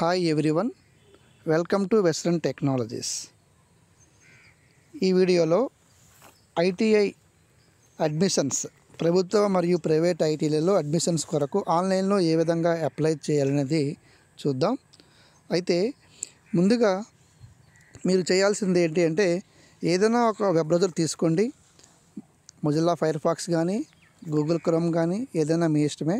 hi everyone welcome to western technologies ఈ వీడియోలో ITI admissions ప్రభుత్వ మరియు ప్రైవేట్ ఐటీలలో అడ్మిషన్స్ కొరకు ఆన్లైన్లో ఏ విధంగా అప్లై చేయాలనేది చూద్దాం అయితే ముందుగా మీరు చేయాల్సింది ఏంటి అంటే ఏదైనా ఒక వెబ్ బ్రౌజర్ తీసుకోండి మొజిల్లా ఫైర్ ఫాక్స్ కానీ గూగుల్ క్రోమ్ కానీ ఏదైనా మీ ఇష్టమే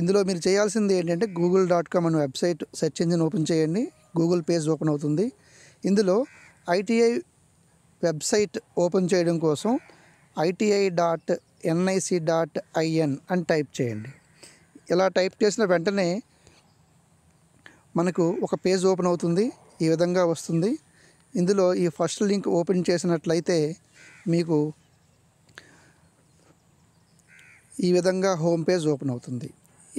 ఇందులో మీరు చేయాల్సింది ఏంటంటే గూగుల్ డాట్ కామ్ అనే వెబ్సైట్ సెర్చ్ ఇంజిన్ ఓపెన్ చేయండి గూగుల్ పేజ్ ఓపెన్ అవుతుంది ఇందులో ఐటీఐ వెబ్సైట్ ఓపెన్ చేయడం కోసం ITI dot NIC dot IN అని టైప్ చేయండి ఇలా టైప్ చేసిన వెంటనే మనకు ఒక పేజ్ ఓపెన్ అవుతుంది ఈ విధంగా వస్తుంది ఇందులో ఈ ఫస్ట్ లింక్ ఓపెన్ చేసినట్లయితే మీకు ఈ విధంగా హోమ్ పేజ్ ఓపెన్ అవుతుంది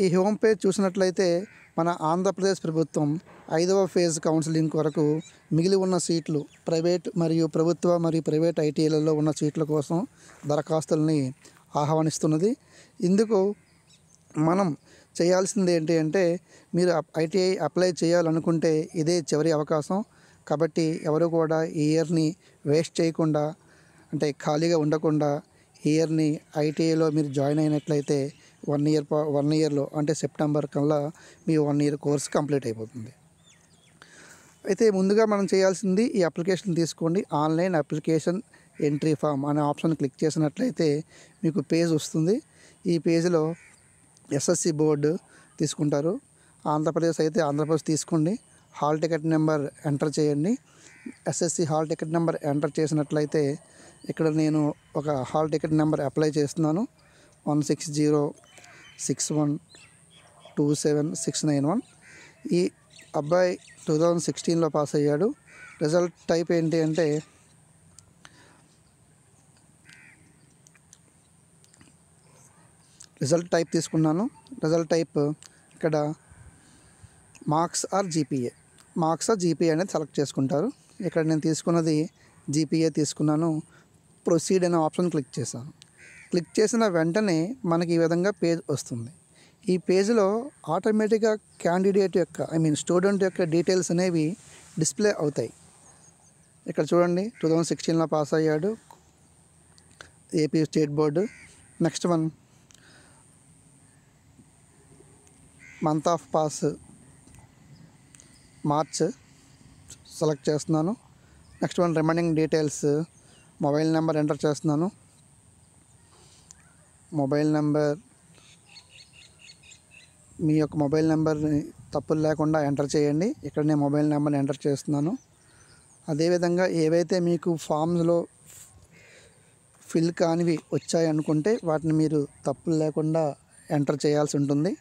ఈ హోమ్ పేజ్ చూసినట్లయితే మన ఆంధ్రప్రదేశ్ ప్రభుత్వం ఐదవ ఫేజ్ కౌన్సిలింగ్ కొరకు మిగిలి ఉన్న సీట్లు ప్రైవేట్ మరియు ప్రభుత్వ మరియు ప్రైవేట్ ఐటీలలో ఉన్న సీట్ల కోసం దరఖాస్తుల్ని ఆహ్వానిస్తున్నది ఇందుకు మనం చేయాల్సింది ఏంటి అంటే మీరు ఐటీఐ అప్లై చేయాలనుకుంటే ఇదే చివరి అవకాశం కాబట్టి ఎవరు కూడా ఈ ఇయర్ని వేస్ట్ చేయకుండా అంటే ఖాళీగా ఉండకుండా ఇయర్ని ఐటీఐలో మీరు జాయిన్ అయినట్లయితే వన్ ఇయర్ వన్ ఇయర్లో అంటే సెప్టెంబర్ కల్లా మీ వన్ ఇయర్ కోర్స్ కంప్లీట్ అయిపోతుంది అయితే ముందుగా మనం చేయాల్సింది ఈ అప్లికేషన్ తీసుకోండి ఆన్లైన్ అప్లికేషన్ ఎంట్రీ ఫామ్ అనే ఆప్షన్ క్లిక్ చేసినట్లయితే మీకు పేజ్ వస్తుంది ఈ పేజీలో ఎస్ఎస్సి బోర్డు తీసుకుంటారు ఆంధ్రప్రదేశ్ అయితే ఆంధ్రప్రదేశ్ తీసుకోండి హాల్ టికెట్ నెంబర్ ఎంటర్ చేయండి SSC hall ticket number enter చేసినట్లయితే ఇక్కడ నేను ఒక హాల్ టికెట్ నెంబర్ అప్లై చేస్తున్నాను one six zero six one two seven six nine one ఈ అబ్బాయి టూ థౌజండ్ సిక్స్టీన్లో పాస్ అయ్యాడు రిజల్ట్ టైప్ ఏంటి అంటే రిజల్ట్ టైప్ తీసుకున్నాను రిజల్ట్ టైప్ ఇక్కడ marks are GPA marks are GPA అనేది సెలెక్ట్ చేసుకుంటారు ఇక్కడ నేను తీసుకున్నది జీపీఏ తీసుకున్నాను ప్రొసీడ్ అనే ఆప్షన్ క్లిక్ చేశాను క్లిక్ చేసిన వెంటనే మనకి ఈ విధంగా పేజ్ వస్తుంది ఈ పేజీలో ఆటోమేటిక్గా క్యాండిడేట్ యొక్క ఐ మీన్ స్టూడెంట్ యొక్క డీటెయిల్స్ అనేవి డిస్ప్లే అవుతాయి ఇక్కడ చూడండి టూ థౌజండ్ సిక్స్టీన్లో పాస్ అయ్యాడు AP state board next one month of pass March select చేస్తున్నాను next one remaining details mobile number enter చేస్తున్నాను మొబైల్ నెంబర్ మీ యొక్క మొబైల్ నెంబర్ని తప్పులు లేకుండా ఎంటర్ చేయండి ఇక్కడ నేను మొబైల్ నెంబర్ని ఎంటర్ చేస్తున్నాను అదేవిధంగా ఏవైతే మీకు ఫామ్స్లో ఫిల్ కానివి వచ్చాయి అనుకుంటే వాటిని మీరు తప్పులు లేకుండా ఎంటర్ చేయాల్సి ఉంటుంది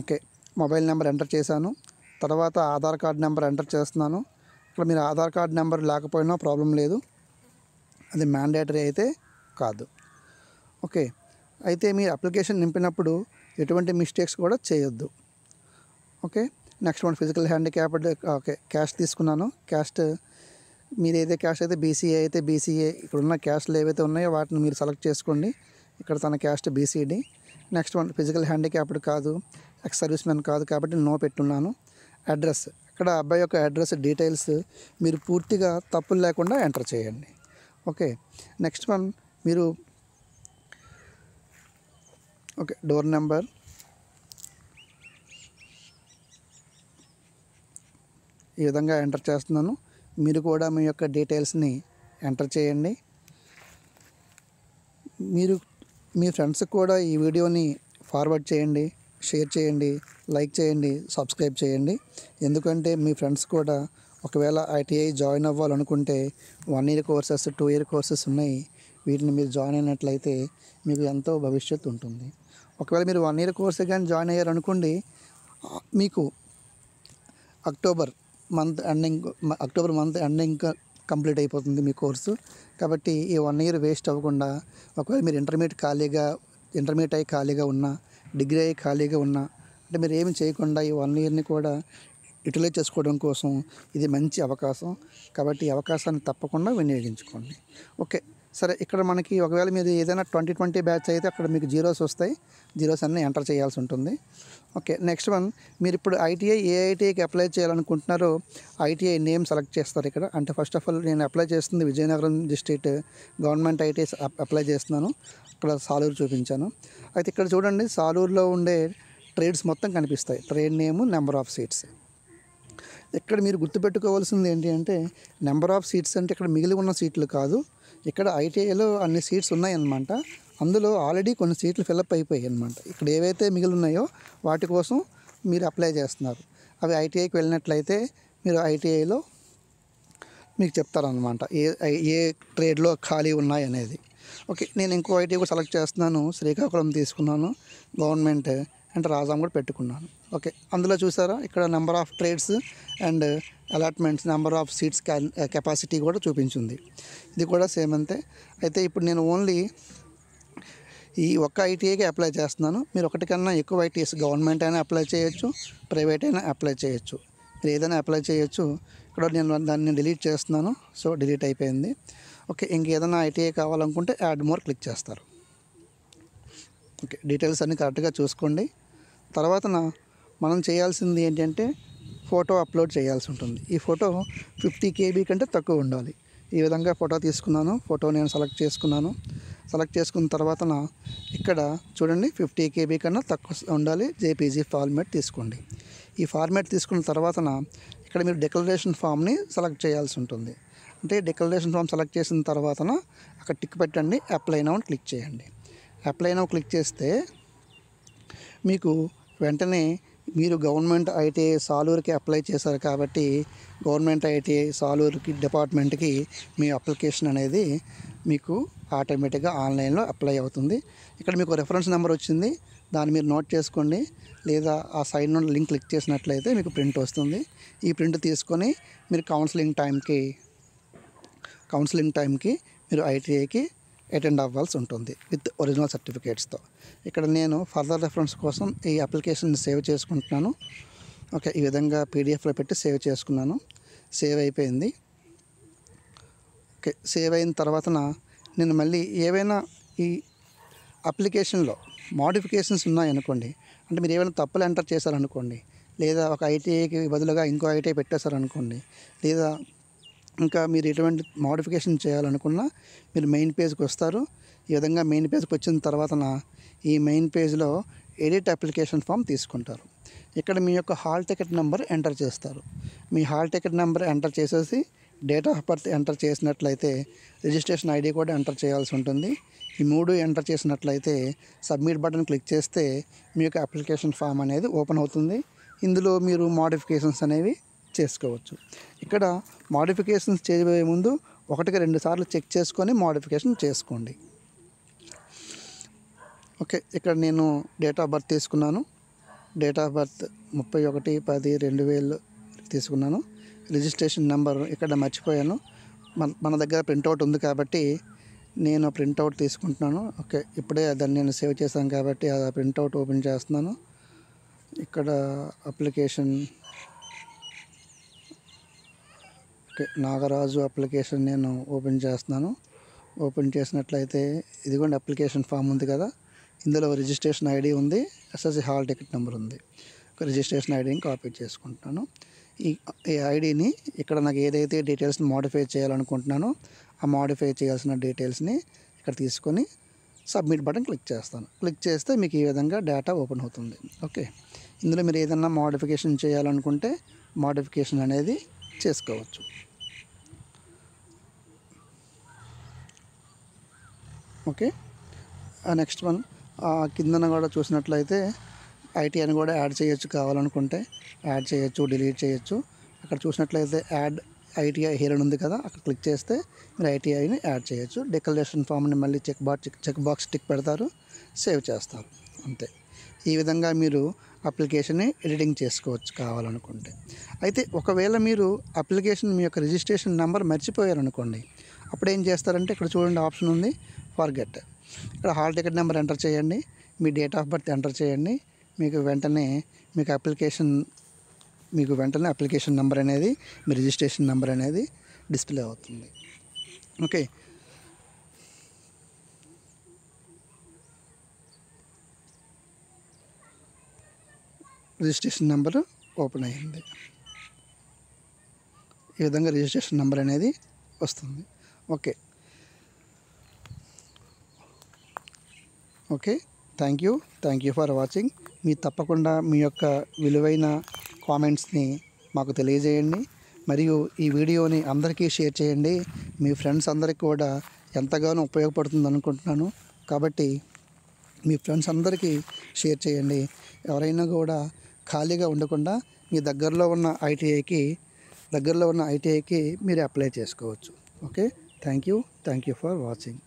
ఓకే మొబైల్ నెంబర్ ఎంటర్ చేశాను తర్వాత ఆధార్ కార్డ్ నెంబర్ ఎంటర్ చేస్తున్నాను ఇక్కడ మీరు ఆధార్ కార్డ్ నెంబర్ లేకపోయినా ప్రాబ్లం లేదు అది మ్యాండేటరీ అయితే కాదు ఓకే అయితే మీరు అప్లికేషన్ నింపినప్పుడు ఎటువంటి మిస్టేక్స్ కూడా చేయొద్దు okay next one physical handicapped okay cash తీసుకున్నాను క్యాస్ట్ మీరు ఏదైతే క్యాష్ అయితే బీసీఏ అయితే బీసీఏ ఇక్కడ ఉన్న క్యాస్ట్లు ఏవైతే ఉన్నాయో వాటిని మీరు సెలెక్ట్ చేసుకోండి ఇక్కడ తన caste BCD next one physical handicapped కాదు ఎక్స్ సర్వీస్ మ్యాన్ కాదు కాబట్టి నో పెట్టున్నాను అడ్రస్ ఇక్కడ అబ్బాయి యొక్క అడ్రస్ డీటెయిల్స్ మీరు పూర్తిగా తప్పులు లేకుండా ఎంటర్ చేయండి ఓకే నెక్స్ట్ వన్ మీరు ఓకే డోర్ నెంబర్ ఈ విధంగా ఎంటర్ చేస్తున్నాను మీరు కూడా మీ యొక్క డీటెయిల్స్ని ఎంటర్ చేయండి మీరు మీ ఫ్రెండ్స్కి కూడా ఈ వీడియోని ఫార్వర్డ్ చేయండి షేర్ చేయండి లైక్ చేయండి సబ్స్క్రైబ్ చేయండి ఎందుకంటే మీ ఫ్రెండ్స్ కూడా ఒకవేళ ఐటీఐ జాయిన్ అవ్వాలనుకుంటే one year courses two year courses ఉన్నాయి వీటిని మీరు జాయిన్ అయినట్లయితే మీకు ఎంతో భవిష్యత్తు ఉంటుంది ఒకవేళ మీరు వన్ ఇయర్ కోర్స్ కానీ జాయిన్ అయ్యారు అనుకోండి మీకు October month ending October month ending complete అయిపోతుంది మీ కోర్సు కాబట్టి ఈ వన్ ఇయర్ వేస్ట్ అవ్వకుండా ఒకవేళ మీరు ఇంటర్మీడియట్ ఖాళీగా ఇంటర్మీడియట్ అయ్యి ఖాళీగా ఉన్నా డిగ్రీ అయ్యి ఖాళీగా ఉన్నా అంటే మీరు ఏమి చేయకుండా ఈ వన్ ఇయర్ని కూడా యూటిలైజ్ చేసుకోవడం కోసం ఇది మంచి అవకాశం కాబట్టి ఈ అవకాశాన్ని తప్పకుండా వినియోగించుకోండి ఓకే సరే ఇక్కడ మనకి ఒకవేళ మీరు ఏదైనా ట్వంటీ ట్వంటీ బ్యాచ్ అయితే అక్కడ మీకు జీరోస్ వస్తాయి జీరోస్ అన్నీ ఎంటర్ చేయాల్సి ఉంటుంది ఓకే నెక్స్ట్ వన్ మీరు ఇప్పుడు ఐటీఐ ఏ ఐటీఐకి అప్లై చేయాలనుకుంటున్నారో ఐటీఐ నేమ్ సెలెక్ట్ చేస్తారు ఇక్కడ అంటే ఫస్ట్ ఆఫ్ ఆల్ నేను అప్లై చేస్తుంది Vizianagaram district government ITI apply చేస్తున్నాను అక్కడ సాలూరు చూపించాను అయితే ఇక్కడ చూడండి సాలూరులో ఉండే ట్రేడ్స్ మొత్తం కనిపిస్తాయి trade name number of seats ఇక్కడ మీరు గుర్తుపెట్టుకోవాల్సింది ఏంటి అంటే నెంబర్ ఆఫ్ సీట్స్ అంటే ఇక్కడ మిగిలి ఉన్న సీట్లు కాదు ఇక్కడ ఐటీఐలో అన్ని సీట్స్ ఉన్నాయన్నమాట అందులో ఆల్రెడీ కొన్ని సీట్లు ఫిలప్ అయిపోయాయి అనమాట ఇక్కడ ఏవైతే మిగిలి ఉన్నాయో వాటి కోసం మీరు అప్లై చేస్తున్నారు అవి ఐటీఐకి వెళ్ళినట్లయితే మీరు ఐటీఐలో మీకు చెప్తారనమాట ఏ ఏ ట్రేడ్లో ఖాళీ ఉన్నాయి అనేది ఓకే నేను ఇంకో ఐటీ కూడా సెలెక్ట్ చేస్తున్నాను శ్రీకాకుళం తీసుకున్నాను గవర్నమెంట్ అండ్ రాజాం కూడా పెట్టుకున్నాను ఓకే అందులో చూసారా ఇక్కడ number of trades and allotments number of seats capacity కూడా చూపించింది ఇది కూడా సేమ్ అంతే అయితే ఇప్పుడు నేను ఓన్లీ ఈ ఒక్క ఐటీఐకి అప్లై చేస్తున్నాను మీరు ఒకటికన్నా ఎక్కువ ఐటీఎస్ గవర్నమెంట్ అయినా అప్లై చేయొచ్చు ప్రైవేట్ అయినా అప్లై చేయొచ్చు మీరు ఏదైనా అప్లై చేయొచ్చు ఇక్కడ నేను దాన్ని డిలీట్ చేస్తున్నాను సో డిలీట్ అయిపోయింది ఓకే ఇంకేదైనా ఐటీఐ కావాలనుకుంటే యాడ్ మోర్ క్లిక్ చేస్తారు ఓకే డీటెయిల్స్ అన్నీ కరెక్ట్గా చూసుకోండి తర్వాత మనం చేయాల్సింది ఏంటంటే ఫోటో అప్లోడ్ చేయాల్సి ఉంటుంది ఈ ఫోటో ఫిఫ్టీ కేబీ కంటే తక్కువ ఉండాలి ఈ విధంగా ఫోటో తీసుకున్నాను ఫోటో నేను సెలెక్ట్ చేసుకున్నాను సెలెక్ట్ చేసుకున్న తర్వాత ఇక్కడ చూడండి ఫిఫ్టీ కేబీ కన్నా తక్కువ ఉండాలి జేపీజీ ఫార్మేట్ తీసుకోండి ఈ ఫార్మేట్ తీసుకున్న తర్వాత ఇక్కడ మీరు డెక్లరేషన్ ఫామ్ని సెలెక్ట్ చేయాల్సి ఉంటుంది అంటే డెక్లరేషన్ ఫామ్ సెలెక్ట్ చేసిన తర్వాత అక్కడ టిక్ పెట్టండి అప్లై నౌ క్లిక్ చేయండి అప్లై నౌ క్లిక్ చేస్తే మీకు వెంటనే మీరు గవర్నమెంట్ ఐటీఐ సాలూరుకి అప్లై చేశారు కాబట్టి గవర్నమెంట్ ఐటీఐ సాలూరుకి డిపార్ట్మెంట్కి మీ అప్లికేషన్ అనేది మీకు ఆటోమేటిక్గా ఆన్లైన్లో అప్లై అవుతుంది ఇక్కడ మీకు రెఫరెన్స్ నెంబర్ వచ్చింది దాన్ని మీరు నోట్ చేసుకోండి లేదా ఆ సైడ్ నుండి లింక్ క్లిక్ చేసినట్లయితే మీకు ప్రింట్ వస్తుంది ఈ ప్రింట్ తీసుకొని మీరు కౌన్సిలింగ్ టైంకి కౌన్సిలింగ్ టైంకి మీరు ఐటీఐకి అటెండ్ అవ్వాల్సి ఉంటుంది విత్ ఒరిజినల్ సర్టిఫికేట్స్తో ఇక్కడ నేను ఫర్దర్ రెఫరెన్స్ కోసం ఈ అప్లికేషన్ని సేవ్ చేసుకుంటున్నాను ఓకే ఈ విధంగా పీడిఎఫ్లో పెట్టి సేవ్ చేసుకున్నాను సేవ్ అయిపోయింది ఓకే సేవ్ అయిన తర్వాత నేను మళ్ళీ ఏవైనా ఈ అప్లికేషన్లో మాడిఫికేషన్స్ ఉన్నాయనుకోండి అంటే మీరు ఏమైనా తప్పులు ఎంటర్ చేశారనుకోండి లేదా ఒక ఐటీఐకి బదులుగా ఇంకో ఐటీఐ పెట్టేశారనుకోండి లేదా ఇంకా మీరు ఎటువంటి మోడిఫికేషన్ చేయాలనుకున్నా మీరు మెయిన్ పేజ్కి వస్తారు ఈ విధంగా మెయిన్ పేజ్కి వచ్చిన తర్వాతన ఈ మెయిన్ పేజ్లో ఎడిట్ అప్లికేషన్ ఫామ్ తీసుకుంటారు ఇక్కడ మీ యొక్క హాల్ టికెట్ నెంబర్ ఎంటర్ చేస్తారు మీ హాల్ టికెట్ నెంబర్ ఎంటర్ చేసేసి డేట్ ఆఫ్ బర్త్ ఎంటర్ చేసినట్లయితే రిజిస్ట్రేషన్ ఐడి కూడా ఎంటర్ చేయాల్సి ఉంటుంది ఈ మూడు ఎంటర్ చేసినట్లయితే సబ్మిట్ బటన్ క్లిక్ చేస్తే మీ యొక్క అప్లికేషన్ ఫామ్ అనేది ఓపెన్ అవుతుంది ఇందులో మీరు మోడిఫికేషన్స్ అనేవి చేసుకోవచ్చు ఇక్కడ మాడిఫికేషన్స్ చేయబోయే ముందు ఒకటికి రెండు సార్లు చెక్ చేసుకొని మాడిఫికేషన్ చేసుకోండి ఓకే ఇక్కడ నేను డేట్ ఆఫ్ బర్త్ తీసుకున్నాను డేట్ ఆఫ్ బర్త్ ముప్పై ఒకటి పది రెండు వేలు తీసుకున్నాను రిజిస్ట్రేషన్ నెంబర్ ఇక్కడ మర్చిపోయాను మన మన దగ్గర ప్రింట్అవుట్ ఉంది కాబట్టి నేను ప్రింట్అవుట్ తీసుకుంటున్నాను ఓకే ఇప్పుడే దాన్ని నేను సేవ్ చేశాను కాబట్టి ఆ ప్రింట్అవుట్ ఓపెన్ చేస్తున్నాను ఇక్కడ అప్లికేషన్ ఓకే నాగరాజు అప్లికేషన్ నేను ఓపెన్ చేస్తున్నాను ఓపెన్ చేసినట్లయితే ఇదిగోండి అప్లికేషన్ ఫామ్ ఉంది కదా ఇందులో రిజిస్ట్రేషన్ ఐడి ఉంది ఎస్ఎస్సి హాల్ టికెట్ నెంబర్ ఉంది రిజిస్ట్రేషన్ ఐడిని కాపీ చేసుకుంటున్నాను ఈ ఐడిని ఇక్కడ నాకు ఏదైతే డీటెయిల్స్ని మోడిఫై చేయాలనుకుంటున్నానో ఆ మోడిఫై చేయాల్సిన డీటెయిల్స్ని ఇక్కడ తీసుకొని సబ్మిట్ బటన్ క్లిక్ చేస్తాను క్లిక్ చేస్తే మీకు ఈ విధంగా డేటా ఓపెన్ అవుతుంది ఓకే ఇందులో మీరు ఏదన్నా మోడిఫికేషన్ చేయాలనుకుంటే మోడిఫికేషన్ అనేది చేసుకోవచ్చు ఓకే నెక్స్ట్ వన్ కిందన కూడా చూసినట్లయితే ఐటీ అని కూడా యాడ్ చేయొచ్చు కావాలనుకుంటే యాడ్ చేయొచ్చు డిలీట్ చేయొచ్చు అక్కడ చూసినట్లయితే యాడ్ ఐటీఐ హీరన్ ఉంది కదా అక్కడ క్లిక్ చేస్తే మీరు ఐటీఐని యాడ్ చేయొచ్చు డిక్లరేషన్ ఫామ్ని మళ్ళీ check box check box tick పెడతారు సేవ్ చేస్తారు అంతే ఈ విధంగా మీరు అప్లికేషన్ని ఎడిటింగ్ చేసుకోవచ్చు కావాలనుకుంటే అయితే ఒకవేళ మీరు అప్లికేషన్ మీ యొక్క రిజిస్ట్రేషన్ నెంబర్ మర్చిపోయారనుకోండి అప్పుడు ఏం చేస్తారంటే ఇక్కడ చూడండి ఆప్షన్ ఉంది ఫర్గెట్ ఇక్కడ హాల్ టికెట్ నెంబర్ ఎంటర్ చేయండి మీ డేట్ ఆఫ్ బర్త్ ఎంటర్ చేయండి మీకు వెంటనే మీకు అప్లికేషన్ మీకు వెంటనే అప్లికేషన్ నెంబర్ అనేది మీ రిజిస్ట్రేషన్ నెంబర్ అనేది డిస్ప్లే అవుతుంది ఓకే రిజిస్ట్రేషన్ నెంబర్ ఓపెన్ అయ్యింది ఈ విధంగా రిజిస్ట్రేషన్ నెంబర్ అనేది వస్తుంది okay okay thank you thank you for watching మీ తప్పకుండా మీ యొక్క విలువైన కామెంట్స్ని మాకు తెలియజేయండి మరియు ఈ వీడియోని అందరికీ షేర్ చేయండి మీ ఫ్రెండ్స్ అందరికీ కూడా ఎంతగానో ఉపయోగపడుతుంది అనుకుంటున్నాను కాబట్టి మీ ఫ్రెండ్స్ అందరికీ షేర్ చేయండి ఎవరైనా కూడా ఖాళీగా ఉండకుండా మీ దగ్గరలో ఉన్న ఐటీఐకి దగ్గరలో ఉన్న ఐటీఐకి మీరు అప్లై చేసుకోవచ్చు okay thank you thank you for watching